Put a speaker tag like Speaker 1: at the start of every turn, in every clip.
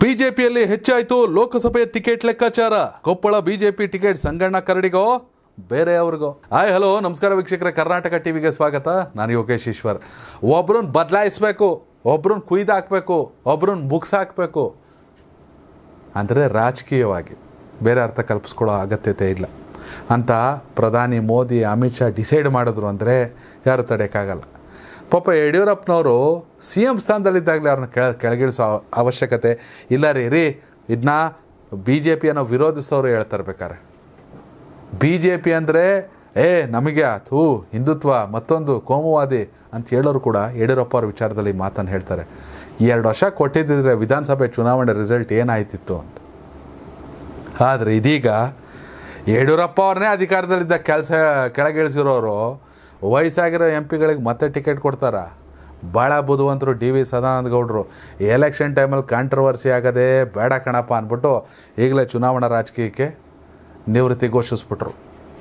Speaker 1: ಬಿಜೆಪಿಯಲ್ಲಿ ಹೆಚ್ಚಾಯಿತು ಲೋಕಸಭೆ ಟಿಕೆಟ್ ಲೆಕ್ಕಾಚಾರ ಕೊಪ್ಪಳ ಬಿಜೆಪಿ ಟಿಕೆಟ್ ಸಂಗಣ್ಣ ಕರಡಿಗೋ ಬೇರೆ ಅವ್ರಿಗೋ ಹಾಯ್ ಹಲೋ ನಮಸ್ಕಾರ ವೀಕ್ಷಕರ ಕರ್ನಾಟಕ ಟಿವಿಗೆ ಸ್ವಾಗತ ನಾನು ಯೋಗೇಶ್ ಈಶ್ವರ್ ಒಬ್ರನ್ನ ಬದಲಾಯಿಸ್ಬೇಕು ಒಬ್ರನ್ನ ಕುಯ್ದು ಹಾಕಬೇಕು ಒಬ್ರನ್ನ ಬುಕ್ಸ್ ಹಾಕಬೇಕು ಅಂದರೆ ರಾಜಕೀಯವಾಗಿ ಬೇರೆ ಅರ್ಥ ಕಲ್ಪಿಸ್ಕೊಳ್ಳೋ ಅಗತ್ಯತೆ ಇಲ್ಲ ಅಂತ ಪ್ರಧಾನಿ ಮೋದಿ ಅಮಿತ್ ಶಾ ಡಿಸೈಡ್ ಮಾಡಿದ್ರು ಅಂದರೆ ಯಾರು ತಡೆಯೋಕ್ಕಾಗಲ್ಲ ಪಾಪ ಯಡಿಯೂರಪ್ಪನವರು ಸಿ ಎಂ ಸ್ಥಾನದಲ್ಲಿದ್ದಾಗಲೇ ಅವ್ರನ್ನ ಕೆಳ ಕೆಳಗಿಳಿಸೋ ಅವಶ್ಯಕತೆ ಇಲ್ಲ ರೀ ರೀ ಇದನ್ನ ಬಿ ಜೆ ಪಿಯನ್ನು ವಿರೋಧಿಸೋರು ಹೇಳ್ತಿರ್ಬೇಕಾರೆ ಬಿ ಜೆ ಪಿ ಅಂದರೆ ಏ ನಮಗೆ ಆತು ಹಿಂದುತ್ವ ಮತ್ತೊಂದು ಕೋಮುವಾದಿ ಅಂತ ಹೇಳೋರು ಕೂಡ ಯಡಿಯೂರಪ್ಪ ಅವ್ರ ವಿಚಾರದಲ್ಲಿ ಮಾತನ್ನು ಹೇಳ್ತಾರೆ ಎರಡು ವರ್ಷ ಕೊಟ್ಟಿದ್ದಿದ್ರೆ ವಿಧಾನಸಭೆ ಚುನಾವಣೆ ರಿಸಲ್ಟ್ ಏನಾಯ್ತಿತ್ತು ಅಂತ ಆದರೆ ಇದೀಗ ಯಡಿಯೂರಪ್ಪ ಅವ್ರನ್ನೇ ಅಧಿಕಾರದಲ್ಲಿದ್ದ ಕೆಲಸ ಕೆಳಗಿಳಿಸಿರೋರು ವಯಸ್ಸಾಗಿರೋ ಎಂ ಪಿಗಳಿಗೆ ಮತ್ತೆ ಟಿಕೆಟ್ ಕೊಡ್ತಾರಾ ಭಾಳ ಬುಧವಂತರು ಡಿ ವಿ ಸದಾನಂದ ಗೌಡರು ಎಲೆಕ್ಷನ್ ಟೈಮಲ್ಲಿ ಕಾಂಟ್ರವರ್ಸಿ ಆಗದೆ ಬೇಡ ಕಣಪ್ಪ ಅಂದ್ಬಿಟ್ಟು ಈಗಲೇ ಚುನಾವಣಾ ರಾಜಕೀಯಕ್ಕೆ ನಿವೃತ್ತಿ ಘೋಷಿಸ್ಬಿಟ್ರು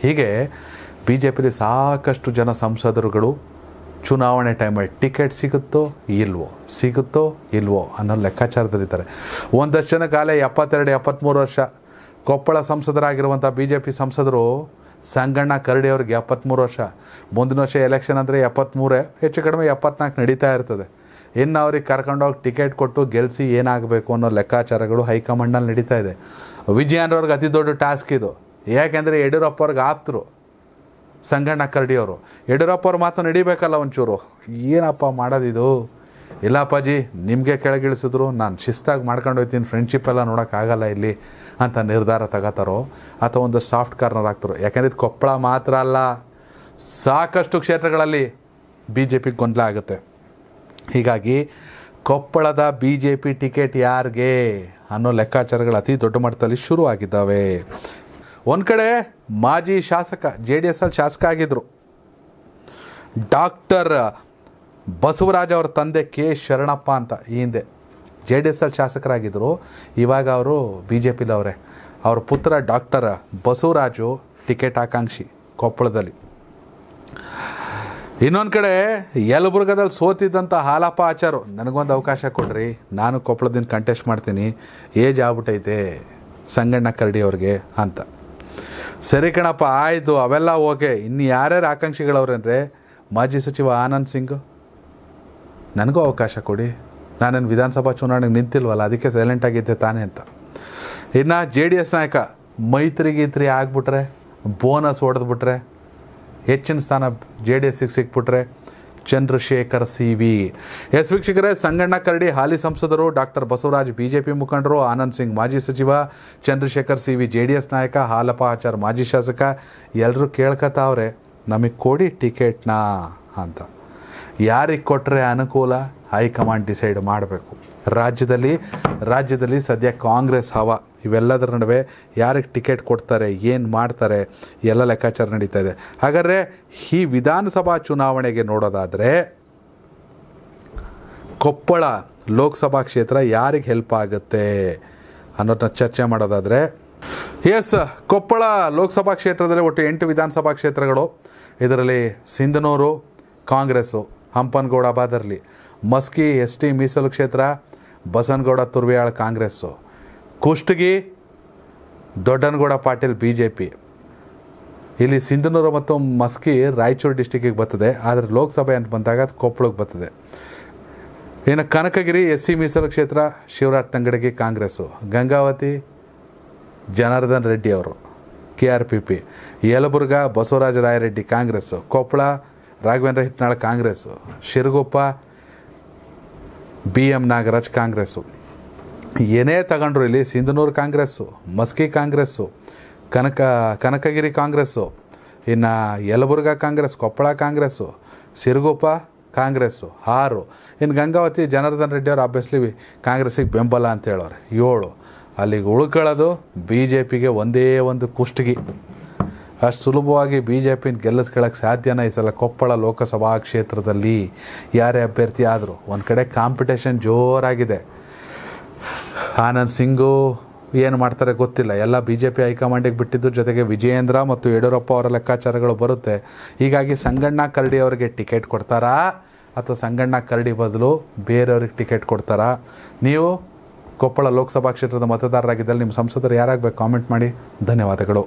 Speaker 1: ಹೀಗೆ ಬಿ ಜೆ ಪಿಲಿ ಸಾಕಷ್ಟು ಜನ ಸಂಸದರುಗಳು ಚುನಾವಣೆ ಟೈಮಲ್ಲಿ ಟಿಕೆಟ್ ಸಿಗುತ್ತೋ ಇಲ್ವೋ ಸಿಗುತ್ತೋ ಇಲ್ವೋ ಅನ್ನೋ ಲೆಕ್ಕಾಚಾರದಲ್ಲಿದ್ದಾರೆ ಒಂದಷ್ಟು ಜನ ಕಾಲೇ ಎಪ್ಪತ್ತೆರಡು ಎಪ್ಪತ್ತ್ಮೂರು ವರ್ಷ ಕೊಪ್ಪಳ ಸಂಸದರಾಗಿರುವಂಥ ಬಿ ಜೆ ಪಿ ಸಂಸದರು ಸಂಗಣ್ಣ ಕರಡಿ ಅವ್ರಿಗೆ ಎಪ್ಪತ್ತ್ಮೂರು ವರ್ಷ ಮುಂದಿನ ವರ್ಷ ಎಲೆಕ್ಷನ್ ಅಂದರೆ ಎಪ್ಪತ್ತ್ಮೂರೇ ಹೆಚ್ಚು ಕಡಿಮೆ ಎಪ್ಪತ್ನಾಲ್ಕು ನಡೀತಾ ಇರ್ತದೆ ಇನ್ನು ಅವ್ರಿಗೆ ಕರ್ಕೊಂಡೋಗಿ ಟಿಕೆಟ್ ಕೊಟ್ಟು ಗೆಲ್ಲಿಸಿ ಏನಾಗಬೇಕು ಅನ್ನೋ ಲೆಕ್ಕಾಚಾರಗಳು ಹೈಕಮಾಂಡ್ನಲ್ಲಿ ನಡೀತಾ ಇದೆ ವಿಜಯನ್ರವ್ರಿಗೆ ಅತಿ ದೊಡ್ಡ ಟಾಸ್ಕ್ ಇದು ಯಾಕೆಂದರೆ ಯಡಿಯೂರಪ್ಪ ಅವ್ರಿಗೆ ಆಪ್ತರು ಸಂಗಣ್ಣ ಕರಡಿಯವರು ಯಡಿಯೂರಪ್ಪ ಅವ್ರ ಮಾತು ನಡಿಬೇಕಲ್ಲ ಒಂಚೂರು ಏನಪ್ಪ ಮಾಡೋದಿದು ಇಲ್ಲ ಅಪ್ಪಾಜಿ ನಿಮಗೆ ಕೆಳಗಿಳಿಸಿದ್ರು ನಾನು ಶಿಸ್ತಾಗಿ ಮಾಡ್ಕೊಂಡು ಹೋಗ್ತೀನಿ ಫ್ರೆಂಡ್ಶಿಪ್ ಎಲ್ಲ ನೋಡೋಕ್ಕಾಗಲ್ಲ ಇಲ್ಲಿ ಅಂತ ನಿರ್ಧಾರ ತಗೋತಾರೋ ಅಥವಾ ಒಂದು ಸಾಫ್ಟ್ ಕಾರ್ನರ್ ಆಗ್ತಾರೋ ಯಾಕೆಂದರೆ ಇದು ಕೊಪ್ಪಳ ಮಾತ್ರ ಅಲ್ಲ ಸಾಕಷ್ಟು ಕ್ಷೇತ್ರಗಳಲ್ಲಿ ಬಿ ಜೆ ಪಿ ಗೊಂದಲ ಆಗುತ್ತೆ ಹೀಗಾಗಿ ಕೊಪ್ಪಳದ ಬಿ ಜೆ ಪಿ ಟಿಕೆಟ್ ಯಾರಿಗೆ ಅನ್ನೋ ಲೆಕ್ಕಾಚಾರಗಳು ಅತಿ ದೊಡ್ಡ ಮಟ್ಟದಲ್ಲಿ ಶುರು ಆಗಿದ್ದಾವೆ ಒಂದು ಕಡೆ ಮಾಜಿ ಶಾಸಕ ಜೆ ಡಿ ಎಸ್ ಅಲ್ಲಿ ಶಾಸಕ ಆಗಿದ್ದರು ಡಾಕ್ಟರ್ ಬಸವರಾಜ ಅವ್ರ ತಂದೆ ಕೆ ಶರಣಪ್ಪ ಅಂತ ಈ ಹಿಂದೆ ಜೆ ಡಿ ಎಸ್ ಎಲ್ ಶಾಸಕರಾಗಿದ್ದರು ಇವಾಗ ಅವರು ಬಿ ಜೆ ಪಿಲವರೇ ಅವ್ರ ಪುತ್ರ ಡಾಕ್ಟರ್ ಬಸವರಾಜು ಟಿಕೆಟ್ ಆಕಾಂಕ್ಷಿ ಕೊಪ್ಪಳದಲ್ಲಿ ಇನ್ನೊಂದು ಕಡೆ ಯಲಬುರ್ಗದಲ್ಲಿ ಸೋತಿದ್ದಂಥ ಹಾಲಪ್ಪ ಆಚಾರು ನನಗೊಂದು ಅವಕಾಶ ಕೊಡ್ರಿ ನಾನು ಕೊಪ್ಪಳದಿಂದ ಕಂಟೆಸ್ಟ್ ಮಾಡ್ತೀನಿ ಏಜ್ ಆಗ್ಬಿಟ್ಟೈತೆ ಸಂಗಣ್ಣ ಕರಡಿ ಅವ್ರಿಗೆ ಅಂತ ಸರಿ ಕಣಪ್ಪ ಆಯಿತು ಅವೆಲ್ಲ ಓಕೆ ಇನ್ನು ಯಾರ್ಯಾರು ಆಕಾಂಕ್ಷಿಗಳವ್ರಂದರೆ ಮಾಜಿ ಸಚಿವ ಆನಂದ್ ಸಿಂಗ್ ನನಗೂ ಅವಕಾಶ ಕೊಡಿ ನಾನೇನು ವಿಧಾನಸಭಾ ಚುನಾವಣೆಗೆ ನಿಂತಿಲ್ವಲ್ಲ ಅದಕ್ಕೆ ಸೈಲೆಂಟ್ ಆಗಿದ್ದೆ ತಾನೇ ಅಂತ ಇನ್ನು ಜೆ ಡಿ ಎಸ್ ನಾಯಕ ಮೈತ್ರಿ ಗೀತ್ರಿ ಬೋನಸ್ ಹೊಡೆದ್ಬಿಟ್ರೆ ಹೆಚ್ಚಿನ ಸ್ಥಾನ ಜೆ ಡಿ ಎಸ್ಸಿಗೆ ಸಿಕ್ಬಿಟ್ರೆ ಚಂದ್ರಶೇಖರ್ ಸಿ ವಿ ಎಸ್ ವೀಕ್ಷಕರೇ ಸಂಗಣ್ಣ ಕರಡಿ ಹಾಲಿ ಸಂಸದರು ಡಾಕ್ಟರ್ ಬಸವರಾಜ್ ಬಿಜೆಪಿ ಮುಖಂಡರು ಆನಂದ್ ಸಿಂಗ್ ಮಾಜಿ ಸಚಿವ Chandrashekhar C V J D S ನಾಯಕ ಹಾಲಪ್ಪ ಆಚಾರ್ ಮಾಜಿ ಶಾಸಕ ಎಲ್ಲರೂ ಕೇಳ್ಕತಾವ್ರೆ ನಮಗೆ ಕೊಡಿ ಟಿಕೆಟ್ನಾ ಅಂತ ಯಾರಿಗೆ ಕೊಟ್ಟರೆ ಅನುಕೂಲ ಹೈಕಮಾಂಡ್ ಡಿಸೈಡ್ ಮಾಡಬೇಕು ರಾಜ್ಯದಲ್ಲಿ ರಾಜ್ಯದಲ್ಲಿ ಸದ್ಯ ಕಾಂಗ್ರೆಸ್ ಹವಾ ಇವೆಲ್ಲದರ ನಡುವೆ ಯಾರಿಗೆ ಟಿಕೆಟ್ ಕೊಡ್ತಾರೆ ಏನು ಮಾಡ್ತಾರೆ ಎಲ್ಲ ಲೆಕ್ಕಾಚಾರ ನಡೀತಾ ಇದೆ ಹಾಗಾದರೆ ಈ ವಿಧಾನಸಭಾ ಚುನಾವಣೆಗೆ ನೋಡೋದಾದರೆ ಕೊಪ್ಪಳ ಲೋಕಸಭಾ ಕ್ಷೇತ್ರ ಯಾರಿಗೆ ಹೆಲ್ಪ್ ಆಗುತ್ತೆ ಅನ್ನೋದನ್ನ ಚರ್ಚೆ ಮಾಡೋದಾದರೆ ಎಸ್ ಕೊಪ್ಪಳ ಲೋಕಸಭಾ ಕ್ಷೇತ್ರದಲ್ಲಿ ಒಟ್ಟು ಎಂಟು ವಿಧಾನಸಭಾ ಕ್ಷೇತ್ರಗಳು ಇದರಲ್ಲಿ ಸಿಂಧನೂರು ಕಾಂಗ್ರೆಸ್ಸು ಹಂಪನಗೌಡ ಬಾದರ್ಲಿ ಮಸ್ಕಿ ಎಸ್ ಟಿ ಮೀಸಲು ಕ್ಷೇತ್ರ Basanagouda Turvihal Congress Kushtagi Doddanagouda Patil B J P ಇಲ್ಲಿ ಸಿಂಧನೂರು ಮತ್ತು ಮಸ್ಕಿ ರಾಯಚೂರು ಡಿಸ್ಟಿಕ್ಕಿಗೆ ಬರ್ತದೆ ಆದರೆ ಲೋಕಸಭೆ ಅಂತ ಬಂದಾಗ ಅದು ಕೊಪ್ಪಳಕ್ಕೆ ಬರ್ತದೆ ಇನ್ನು ಕನಕಗಿರಿ ಎಸ್ ಸಿ ಮೀಸಲು ಕ್ಷೇತ್ರ ಶಿವರಾಜ್ ತಂಗಡಗಿ ಕಾಂಗ್ರೆಸ್ಸು ಗಂಗಾವತಿ ಜನಾರ್ದನ್ ರೆಡ್ಡಿ ಅವರು K R P P Yelburga Basavaraj Rayareddy Congress Koppal Raghavendra Hitnal Congress Siruguppa B M Nagaraj Congress ಏನೇ ತಗೊಂಡ್ರು ಇಲ್ಲಿ ಸಿಂಧನೂರು ಕಾಂಗ್ರೆಸ್ಸು ಮಸ್ಕಿ ಕಾಂಗ್ರೆಸ್ಸು ಕನಕ ಕನಕಗಿರಿ ಕಾಂಗ್ರೆಸ್ಸು ಇನ್ನು ಯಲಬುರ್ಗ ಕಾಂಗ್ರೆಸ್ ಕೊಪ್ಪಳ ಕಾಂಗ್ರೆಸ್ಸು ಸಿರುಗುಪ್ಪ ಕಾಂಗ್ರೆಸ್ಸು ಆರು ಇನ್ನು ಗಂಗಾವತಿ ಜನಾರ್ದನ್ ರೆಡ್ಡಿ ಅವರು ಆಬ್ವಿಯಸ್ಲಿ ಕಾಂಗ್ರೆಸ್ಸಿಗೆ ಬೆಂಬಲ ಅಂತ ಹೇಳೋರು ಏಳು ಅಲ್ಲಿಗೆ ಉಳ್ಕೊಳ್ಳೋದು ಬಿ ಜೆ ಪಿಗೆ ಒಂದೇ ಒಂದು ಕುಷ್ಟಗಿ ಅಷ್ಟು ಸುಲಭವಾಗಿ ಬಿ ಜೆ ಪಿನ ಗೆಲ್ಲಿಸ್ಕೊಳ್ಳೋಕ್ಕೆ ಸಾಧ್ಯನ ಈ ಸಲ ಕೊಪ್ಪಳ ಲೋಕಸಭಾ ಕ್ಷೇತ್ರದಲ್ಲಿ ಯಾರೇ ಅಭ್ಯರ್ಥಿ ಆದರೂ ಒಂದು ಕಡೆ ಕಾಂಪಿಟೇಷನ್ ಜೋರಾಗಿದೆ ಆನಂದ್ ಸಿಂಗು ಏನು ಮಾಡ್ತಾರೆ ಗೊತ್ತಿಲ್ಲ ಎಲ್ಲ ಬಿ ಜೆ ಪಿ ಹೈಕಮಾಂಡಿಗೆ ಬಿಟ್ಟಿದ್ದು ಜೊತೆಗೆ ವಿಜಯೇಂದ್ರ ಮತ್ತು ಯಡಿಯೂರಪ್ಪ ಅವರ ಲೆಕ್ಕಾಚಾರಗಳು ಬರುತ್ತೆ ಹೀಗಾಗಿ ಸಂಗಣ್ಣ ಕರಡಿ ಅವರಿಗೆ ಟಿಕೆಟ್ ಕೊಡ್ತಾರಾ ಅಥವಾ ಸಂಗಣ್ಣ ಕರಡಿ ಬದಲು ಬೇರೆಯವ್ರಿಗೆ ಟಿಕೆಟ್ ಕೊಡ್ತಾರಾ ನೀವು ಕೊಪ್ಪಳ ಲೋಕಸಭಾ ಕ್ಷೇತ್ರದ ಮತದಾರರಾಗಿದ್ದಲ್ಲಿ ನಿಮ್ಮ ಸಂಸದರು ಯಾರಾಗಬೇಕು ಕಾಮೆಂಟ್ ಮಾಡಿ ಧನ್ಯವಾದಗಳು